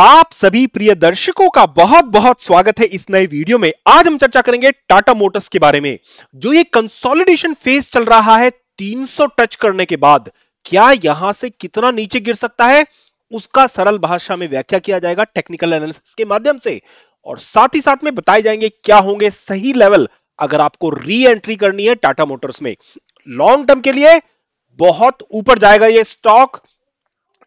आप सभी प्रिय दर्शकों का बहुत बहुत स्वागत है इस नए वीडियो में आज हम चर्चा करेंगे टाटा मोटर्स के बारे में जो ये कंसोलिडेशन फेज चल रहा है 300 टच करने के बाद क्या यहां से कितना नीचे गिर सकता है उसका सरल भाषा में व्याख्या किया जाएगा टेक्निकल एनालिसिस के माध्यम से और साथ ही साथ में बताए जाएंगे क्या होंगे सही लेवल अगर आपको री एंट्री करनी है टाटा मोटर्स में लॉन्ग टर्म के लिए बहुत ऊपर जाएगा ये स्टॉक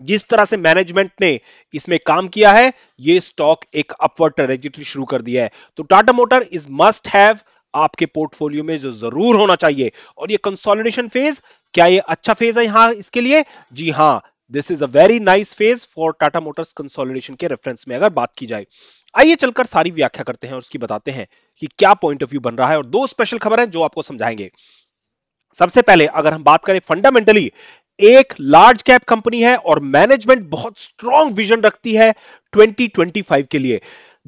जिस तरह से मैनेजमेंट ने इसमें काम किया है ये स्टॉक एक अपवर्ड ट्रेजिटरी शुरू कर दिया है तो Tata motor is must have आपके पोर्टफोलियो में जो जरूर होना चाहिए और ये कंसोलिडेशन फेज क्या ये अच्छा फेज है यहां इसके लिए जी हां this is a very nice phase for Tata Motors consolidation के रेफरेंस में अगर बात की जाए आइए चलकर सारी व्याख्या करते हैं और उसकी बताते हैं कि क्या पॉइंट ऑफ व्यू बन रहा है और दो स्पेशल खबर है जो आपको समझाएंगे सबसे पहले अगर हम बात करें फंडामेंटली एक लार्ज कैप कंपनी है और मैनेजमेंट बहुत स्ट्रॉन्ग विजन रखती है 2025 के लिए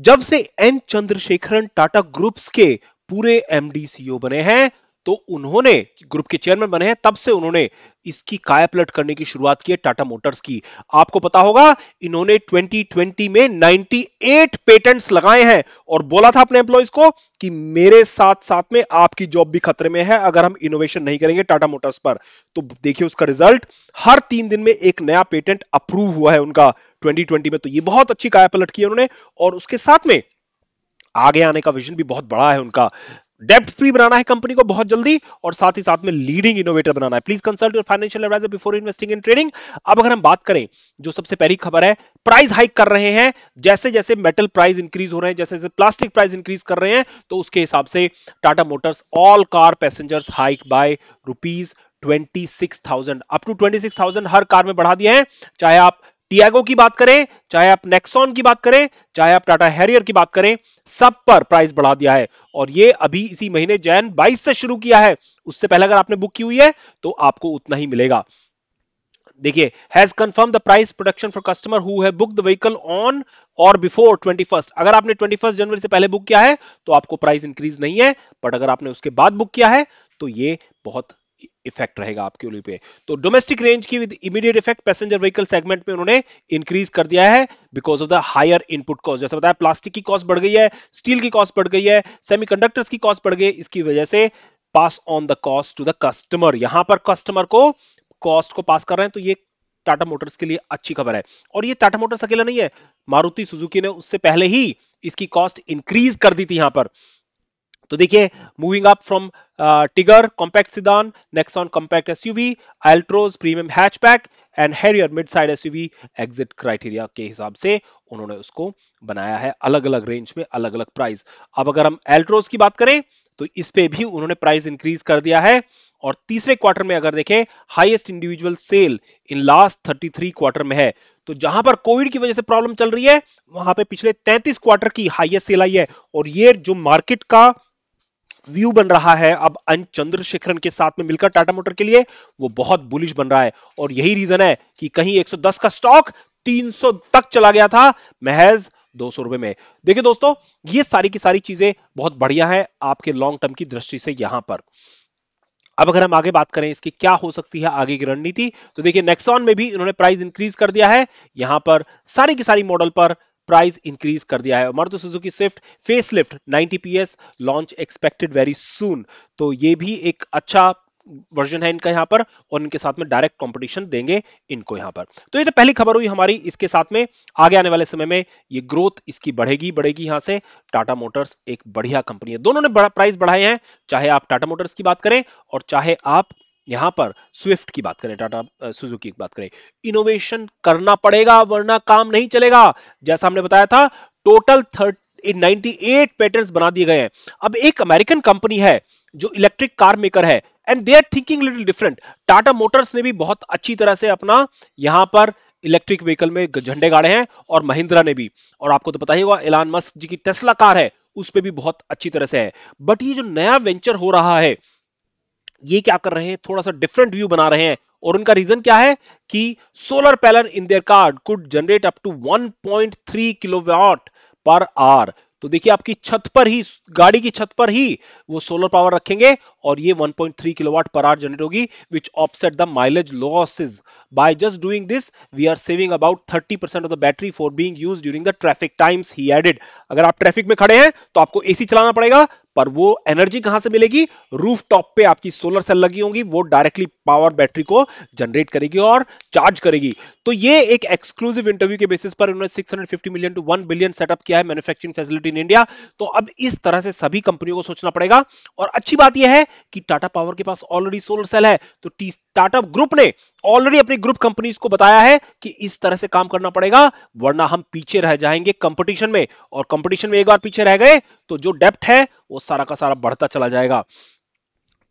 जब से एन चंद्रशेखरन टाटा ग्रुप्स के पूरे एमडी सीईओ e बने हैं तो उन्होंने ग्रुप के चेयरमैन बने हैं तब से उन्होंने इसकी कायापलट करने की शुरुआत की है टाटा मोटर्स की आपको पता होगा इन्होंने 2020 में 98 पेटेंट्स लगाए हैं और बोला था अपने एम्प्लॉयज को कि मेरे साथ साथ में आपकी जॉब भी खतरे में है अगर हम इनोवेशन नहीं करेंगे टाटा मोटर्स पर तो देखिए उसका रिजल्ट हर तीन दिन में एक नया पेटेंट अप्रूव हुआ है उनका ट्वेंटी में तो ये बहुत अच्छी कायापलट की है उन्होंने और उसके साथ में आगे आने का विजन भी बहुत बड़ा है उनका डेप्ट फ्री बनाना है कंपनी को बहुत जल्दी और साथ ही साथ में लीडिंग इनोवेटर बनाना है please consult your financial advisor before investing in trading अब अगर हम बात करें जो सबसे पहली खबर है प्राइस हाइक कर रहे हैं जैसे जैसे मेटल प्राइस इंक्रीज हो रहे हैं जैसे जैसे प्लास्टिक प्राइस इंक्रीज कर रहे हैं तो उसके हिसाब से Tata Motors all car passengers hike by rupees 26,000 up to 26,000 हर कार में बढ़ा दिए हैं चाहे आप टियागो की बात करें चाहे आप नेक्सॉन की बात करें चाहे आप टाटा हैरियर की बात करें सब पर प्राइस बढ़ा दिया है और ये अभी इसी महीने जैन 22 से शुरू किया है उससे पहले अगर आपने बुक की हुई है तो आपको उतना ही मिलेगा देखिए has confirmed the price production for customer who है book the vehicle on or before twenty अगर आपने ट्वेंटी जनवरी से पहले बुक किया है तो आपको प्राइस इंक्रीज नहीं है बट अगर आपने उसके बाद बुक किया है तो ये बहुत इफेक्ट रहेगा आपके उली पे तो डोमेस्टिक रेंज की with immediate effect passenger vehicle segment में उन्होंने इंक्रीज कर दिया है because of the higher input cost जैसे बताया प्लास्टिक की कॉस्ट बढ़ गई है स्टील की कॉस्ट बढ़ गई है सेमीकंडक्टर्स की कॉस्ट बढ़ गई इसकी वजह से pass on the cost to the customer यहां पर कस्टमर को कॉस्ट को पास कर रहे हैं तो ये टाटा मोटर्स के लिए अच्छी खबर है और ये टाटा मोटर्स अकेला नहीं है मारुति सुजुकी ने उससे पहले ही इसकी कॉस्ट इंक्रीज कर दी थी यहां पर तो देखिए moving up from Tigor compact sedan Nexon compact SUV Altroz premium hatchback and Harrier mid side SUV exit criteria के हिसाब से उन्होंने उसको बनाया है अलग अलग रेंज में अलग अलग प्राइस अब अगर हम एल्ट्रोज की बात करें तो इस पे भी उन्होंने प्राइस इंक्रीज कर दिया है और तीसरे क्वार्टर में अगर देखें highest individual sale in last 33 quarter में है तो जहां पर कोविड की वजह से प्रॉब्लम चल रही है वहां पे पिछले 33 क्वार्टर की हाईएस्ट सेल आई है और ये जो मार्केट का व्यू बन रहा है अब अन चंद्रशेखरन के साथ में मिलकर टाटा मोटर के लिए वो बहुत बुलिश बन रहा है और यही रीजन है कि कहीं 110 का स्टॉक 300 तक चला गया था महज दो सौ रुपए में देखिए दोस्तों ये सारी की सारी चीजें बहुत बढ़िया है आपके लॉन्ग टर्म की दृष्टि से यहां पर अब अगर हम आगे बात करें इसकी क्या हो सकती है आगे की रणनीति तो देखिए नेक्सॉन में भी इन्होंने प्राइस इंक्रीज कर दिया है यहां पर सारी की सारी मॉडल पर प्राइस इंक्रीज कर दिया है Maruti Suzuki Swift facelift ninety PS launch expected very soon तो ये भी एक अच्छा वर्जन है इनका यहां पर और इनके साथ में डायरेक्ट कंपटीशन देंगे इनको यहां पर तो ये तो पहली खबर हुई हमारी इसके साथ में आगे आने वाले समय में ये ग्रोथ इसकी बढ़ेगी बढ़ेगी यहां से टाटा मोटर्स एक बढ़िया कंपनी है दोनों ने बड़ा प्राइस बढ़ाए हैं चाहे आप टाटा मोटर्स की बात करें और चाहे आप यहां पर स्विफ्ट की बात करें टाटा सुजुकी की बात करें इनोवेशन करना पड़ेगा वरना काम नहीं चलेगा जैसा हमने बताया था टोटल 98 पेटेंट्स बना दिए गए हैं अब एक अमेरिकन कंपनी है जो इलेक्ट्रिक कार मेकर है and they are thinking little different Tata Motors ने भी बहुत अच्छी तरह से अपना यहां पर इलेक्ट्रिक व्हीकल में झंडे गाड़े हैं और महिंद्रा ने भी और आपको तो पता ही होगा एलान मस्क जी की टेस्ला कार है उस पर भी बहुत अच्छी तरह से है बट ये जो नया वेंचर हो रहा है ये क्या कर रहे हैं थोड़ा सा डिफरेंट व्यू बना रहे हैं और उनका रीजन क्या है कि solar panel in their car could generate up to 1.3 kilowatt per hour तो देखिए आपकी छत पर ही गाड़ी की छत पर ही वो सोलर पावर रखेंगे और ये 1.3 किलोवाट पर आर जनरेट होगी which offset the mileage losses by just doing this we are saving about 30 percent of the battery for being use during the traffic times he added अगर आप traffic में खड़े हैं तो आपको AC चलाना पड़ेगा पर वो एनर्जी कहां से मिलेगी रूफ टॉप पे आपकी सोलर सेल लगी होगी वो डायरेक्टली पावर बैटरी को जनरेट करेगी और चार्ज करेगी तो ये एक एक्सक्लूसिव इंटरव्यू के बेसिस पर उन्होंने 650 मिलियन टू 1 बिलियन सेटअप किया है मैन्युफैक्चरिंग फैसिलिटी इन इंडिया तो अब इस तरह से सभी कंपनियों को सोचना पड़ेगा और अच्छी बात यह है कि टाटा पावर के पास ऑलरेडी सोलर सेल है तो टाटा ग्रुप ने ऑलरेडी अपनी ग्रुप कंपनीज को बताया है कि इस तरह से काम करना पड़ेगा वरना हम पीछे रह जाएंगे कंपटीशन में और कंपटीशन में एक बार पीछे रह गए तो जो डेप्ट है वो सारा का सारा बढ़ता चला जाएगा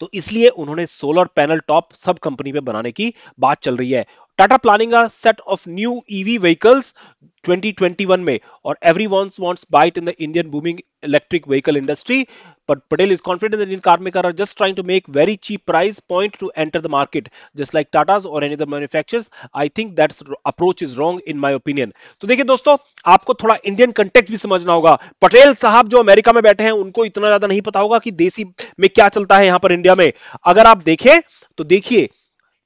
तो इसलिए उन्होंने सोलर पैनल टॉप सब कंपनी में बनाने की बात चल रही है Tata planning a set of new EV vehicles 2021 में और every wants bite in the Indian booming electric vehicle industry but Patel is confident Indian car maker are just trying to make very cheap price point to enter the market just like Tata's or any other manufacture I think that's approach is wrong in my opinion तो देखिए दोस्तों आपको थोड़ा Indian contact भी समझना होगा पटेल साहब जो अमेरिका में बैठे हैं उनको इतना ज्यादा नहीं पता होगा कि देसी में क्या चलता है यहां पर इंडिया में अगर आप देखें तो देखिए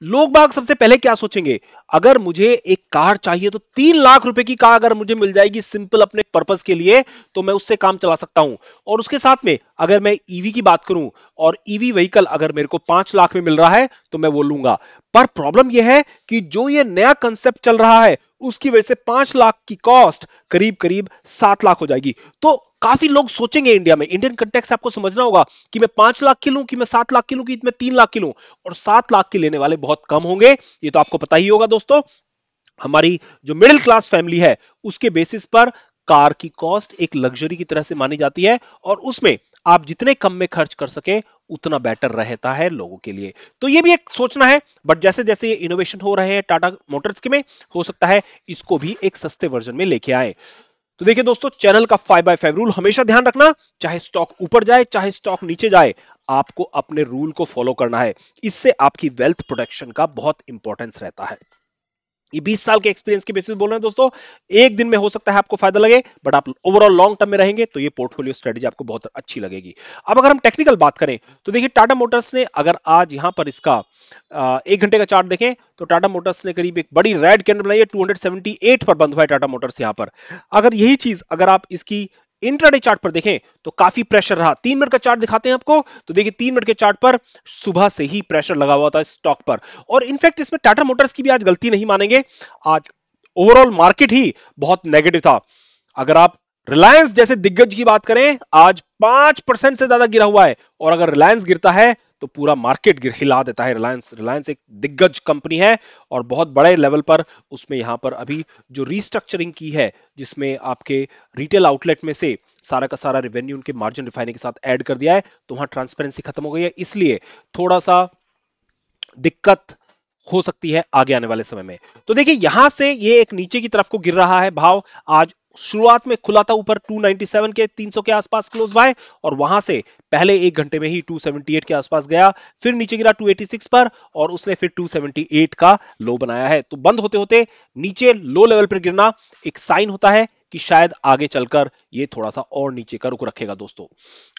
लोग बाग सबसे पहले क्या सोचेंगे अगर मुझे एक कार चाहिए तो तीन लाख रुपए की कार अगर मुझे मिल जाएगी सिंपल अपने पर्पस के लिए तो मैं उससे काम चला सकता हूं और उसके साथ में अगर मैं ईवी की बात करूं और ईवी व्हीकल अगर मेरे को पांच लाख में मिल रहा है तो मैं वो लूंगा पर प्रॉब्लम यह है कि जो ये नया कंसेप्ट चल रहा है उसकी वजह से पांच लाख की कॉस्ट करीब करीब सात लाख हो जाएगी तो काफी लोग सोचेंगे इंडिया में इंडियन कंटेक्स आपको समझना होगा कि मैं पांच लाख की लूं कि मैं सात लाख की लूं कि मैं तीन लाख की लूं और सात लाख के लेने वाले बहुत कम होंगे ये तो आपको पता ही होगा दोस्तों हमारी जो मिडिल क्लास फैमिली है उसके बेसिस पर कार की कॉस्ट एक लग्जरी की तरह से मानी जाती है और उसमें आप जितने कम में खर्च कर सके उतना बेटर रहता है लोगों के लिए तो ये भी एक सोचना है बट जैसे जैसे ये इनोवेशन हो रहे हैं टाटा मोटर्स के में हो सकता है इसको भी एक सस्ते वर्जन में लेके आए तो देखिए दोस्तों चैनल का फाइव बाय फाइव रूल हमेशा ध्यान रखना चाहे स्टॉक ऊपर जाए चाहे स्टॉक नीचे जाए आपको अपने रूल को फॉलो करना है इससे आपकी वेल्थ प्रोटेक्शन का बहुत इंपॉर्टेंस रहता है 20 साल के एक्सपीरियंस के बेसिस बोल रहे हैं दोस्तों एक दिन में हो सकता है आपको फायदा लगे बट आप ओवरऑल लॉन्ग टर्म में रहेंगे तो ये पोर्टफोलियो स्ट्रेटेजी आपको बहुत अच्छी लगेगी अब अगर हम टेक्निकल बात करें तो देखिए टाटा मोटर्स ने अगर आज यहां पर इसका एक घंटे का चार्ट देखें तो टाटा मोटर्स ने करीब एक बड़ी रेड कैंडल बनाई है टू पर बंद हुआ है टाटा मोटर्स यहां पर अगर यही चीज अगर आप इसकी इंट्राडे चार्ट पर देखें तो काफी प्रेशर रहा तीन मिनट का चार्ट दिखाते हैं आपको तो देखिए तीन मिनट के चार्ट पर सुबह से ही प्रेशर लगा हुआ था स्टॉक पर और इनफैक्ट इसमें टाटा मोटर्स की भी आज गलती नहीं मानेंगे आज ओवरऑल मार्केट ही बहुत नेगेटिव था अगर आप रिलायंस जैसे दिग्गज की बात करें आज पांच परसेंट से ज्यादा गिरा हुआ है और अगर रिलायंस गिरता है तो पूरा मार्केट हिला देता है रिलायंस रिलायंस एक दिग्गज कंपनी है और बहुत बड़े लेवल पर उसमें यहां पर अभी जो रीस्ट्रक्चरिंग की है जिसमें आपके रिटेल आउटलेट में से सारा का सारा रेवेन्यू उनके मार्जिन रिफाइनिंग के साथ ऐड कर दिया है तो वहां ट्रांसपेरेंसी खत्म हो गई है इसलिए थोड़ा सा दिक्कत हो सकती है आगे आने वाले समय में तो देखिए यहां से ये एक नीचे की तरफ को गिर रहा है भाव आज शुरुआत में खुला था ऊपर 297 के 300 के आसपास क्लोज बाय और वहां से पहले एक घंटे में ही 278 के आसपास गया फिर नीचे गिरा 286 पर और उसने फिर 278 का लो बनाया है तो बंद होते होते नीचे लो लेवल पर गिरना एक साइन होता है कि शायद आगे चलकर ये थोड़ा सा और नीचे का रुक रखेगा दोस्तों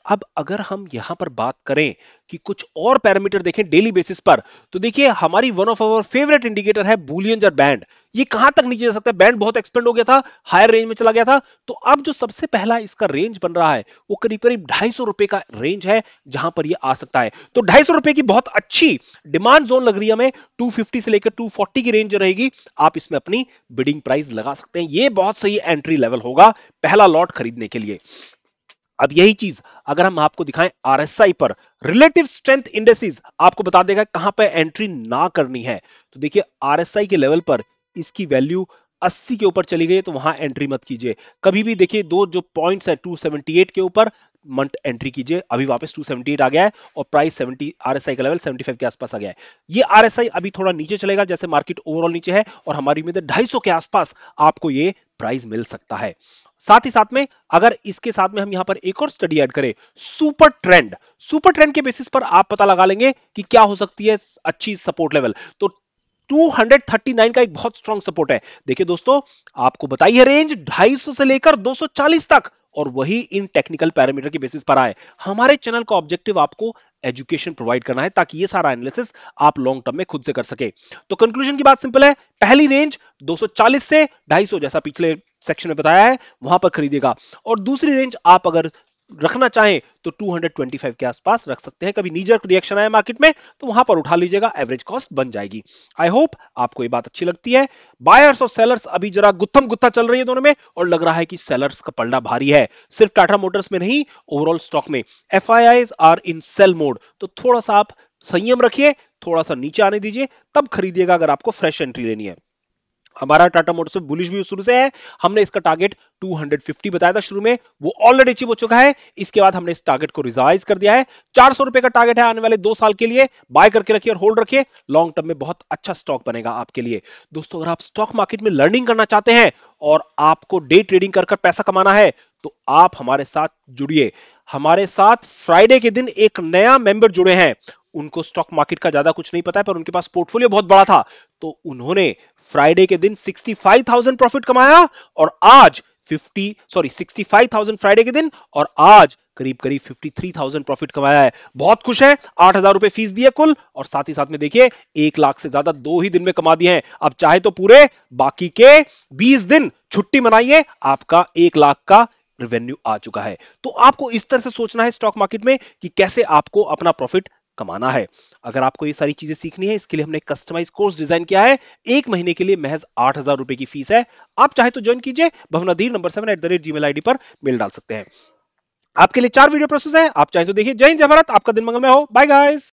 अब अगर हम यहां पर बात करें कि कुछ और पैरामीटर देखें डेली बेसिस पर तो देखिए हमारी one of our favourite indicator है बुलियंस और बैंड ये कहां तक नीचे जा सकता है बैंड बहुत एक्सपेंड हो गया था हायर रेंज में चला गया था तो अब जो सबसे पहला इसका रेंज बन रहा है वो करीब करीब ढाई सौ रुपए का रेंज है जहां पर यह आ सकता है तो ढाई सौ रुपए की बहुत अच्छी डिमांड जोन लग रही है हमें 250 से लेकर 240 की रेंज रहेगी आप इसमें अपनी बिडिंग प्राइस लगा सकते हैं ये बहुत सही एंट्री लेवल होगा पहला लॉट खरीदने के लिए अब यही चीज अगर हम आपको दिखाएं आरएसआई पर रिलेटिव स्ट्रेंथ इंडेसिस आपको बता देगा कहां पर एंट्री ना करनी है तो देखिए आरएसआई के लेवल पर इसकी वैल्यू 80 के ऊपर चली गई तो वहां एंट्री मत कीजिए कभी भी देखिए दो जो पॉइंट्स है 278 के ऊपर मंथ एंट्री कीजिए अभी वापस 278 आ गया है और प्राइस 70 आरएसआई का लेवल 75 के आसपास आ गया है ये आरएसआई अभी थोड़ा नीचे चलेगा जैसे मार्केट ओवरऑल नीचे है और हमारी उम्मीद है 250 के आसपास आपको ये प्राइस मिल सकता है साथ ही साथ में अगर इसके साथ में हम यहां पर एक और स्टडी ऐड करें सुपर ट्रेंड सुपर ट्रेंड के बेसिस पर आप पता लगा लेंगे कि क्या हो सकती है अच्छी सपोर्ट लेवल तो 239 का एक बहुत स्ट्रॉन्ग सपोर्ट है देखिए दोस्तों आपको बताई है रेंज 250 से लेकर 240 तक और वही इन टेक्निकल पैरामीटर के बेसिस पर आए हमारे चैनल का ऑब्जेक्टिव आपको एजुकेशन प्रोवाइड करना है ताकि ये सारा एनालिसिस आप लॉन्ग टर्म में खुद से कर सके तो कंक्लूजन की बात सिंपल है पहली रेंज 240 से 250 जैसा पिछले सेक्शन में बताया है वहां पर खरीदेगा और दूसरी रेंज आप अगर रखना चाहें तो 225 के आसपास रख सकते हैं कभी नीजर रिएक्शन आए मार्केट में तो वहां पर उठा लीजिएगा एवरेज कॉस्ट बन जाएगी आई होप आपको ये बात अच्छी लगती है बायर्स और सेलर्स अभी जरा गुत्थम गुत्था चल रही है दोनों में और लग रहा है कि सेलर्स का पलड़ा भारी है सिर्फ टाटा मोटर्स में नहीं ओवरऑल स्टॉक में F R in sell mode तो थोड़ा सा आप संयम रखिए थोड़ा सा नीचे आने दीजिए तब खरीदिएगा अगर आपको फ्रेश एंट्री लेनी है हमारा टाटा मोटर्स बुलिश भी शुरू से है हमने इसका टारगेट 250 बताया था शुरू में वो ऑलरेडी अचीव हो चुका है इसके बाद हमने इस टारगेट को रिजाइज कर दिया है चार सौ रुपए का टारगेट है आने वाले दो साल के लिए बाय करके रखिए और होल्ड रखिए लॉन्ग टर्म में बहुत अच्छा स्टॉक बनेगा आपके लिए दोस्तों अगर आप स्टॉक मार्केट में लर्निंग करना चाहते हैं और आपको डे ट्रेडिंग कर पैसा कमाना है तो आप हमारे साथ जुड़िए हमारे साथ फ्राइडे के दिन एक नया मेंबर जुड़े हैं उनको स्टॉक मार्केट का ज्यादा कुछ नहीं पता है पर उनके पास पोर्टफोलियो बहुत बड़ा था तो उन्होंने फ्राइडे के दिन 65,000 प्रॉफिट कमाया और आज 50 सॉरी 65,000 फ्राइडे के दिन और आज करीब करीब 53,000 प्रॉफिट कमाया है बहुत खुश है आठ हजार रुपए फीस दी है कुल और साथ ही साथ में देखिए एक लाख से ज्यादा दो ही दिन में कमा दिए हैं अब चाहे तो पूरे बाकी के 20 दिन छुट्टी मनाइए आपका एक लाख का रेवेन्यू आ चुका है तो आपको इस तरह से सोचना है स्टॉक मार्केट में कि कैसे आपको अपना प्रॉफिट कमाना है अगर आपको ये सारी चीजें सीखनी है इसके लिए हमने कस्टमाइज कोर्स डिजाइन किया है एक महीने के लिए महज आठ हजार रुपए की फीस है आप चाहे तो ज्वाइन कीजिए भवनाधीर number seven at the rate Gmail ID पर मेल डाल सकते हैं आपके लिए चार वीडियो प्रोसेस है आप चाहे तो देखिए जय हिंद जय भारत आपका दिन मंगल में हो बाय गाइस